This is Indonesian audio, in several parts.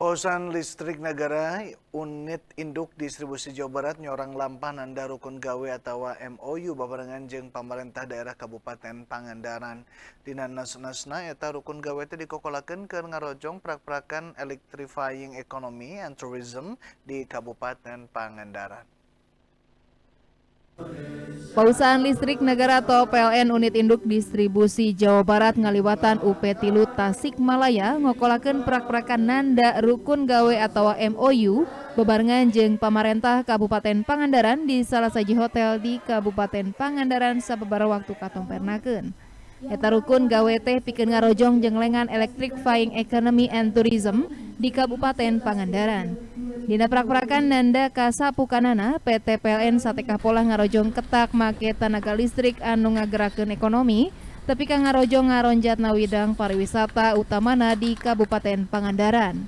Pausan listrik negara unit induk distribusi Jawa Barat nyorang lampanan rukun gawe atau MOU babarengan jeng pemerintah daerah Kabupaten Pangandaran. dinas-nasna eta rukun gawe itu dikokolakeun keur ngarojong prak-prakan electrifying economy and tourism di Kabupaten Pangandaran. Perusahaan Listrik Negara atau PLN Unit Induk Distribusi Jawa Barat ngaliwatan UP Tilu Tasikmalaya ngokolakan prak-prakan nanda rukun gawe atau MOU bebarengan jeng pemerintah Kabupaten Pangandaran di salah saji hotel di Kabupaten Pangandaran sebebar waktu katong pernaken. Eta rukun gawe teh pikir ngarojong jeng lengan Electric Flying Economy and Tourism di Kabupaten Pangandaran. Dina Prak-Prakan Nanda Kasapukanana, PT PLN Sate Kapola ngarojong ketak make tanaga listrik anu Ngagerakan ekonomi tapi kang ngarojong ngaronjat widang pariwisata utamana di Kabupaten Pangandaran.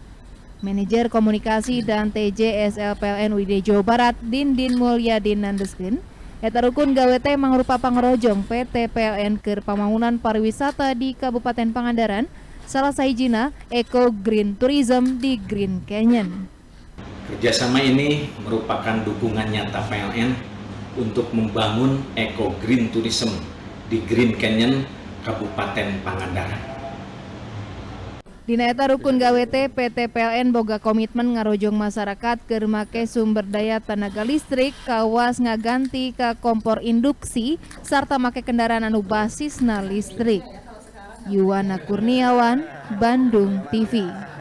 Manajer Komunikasi dan TJSL PLN WD Jawa Barat Dindin Mulyadin Nandeskin Eta rukun gawe teh mangrupa pangrojong PT PLN ke pembangunan pariwisata di Kabupaten Pangandaran, salah saijina Eco Green Tourism di Green Canyon. Kerjasama ini merupakan dukungan nyata PLN untuk membangun Eco Green Tourism di Green Canyon, Kabupaten Pangandaran. Dinaeta Rukun GWT PT PLN boga komitmen ngarojong masyarakat kermake sumber daya tenaga listrik kawas ngaganti ke kompor induksi serta make kendaraan anu na listrik. Yuwana Kurniawan, Bandung TV.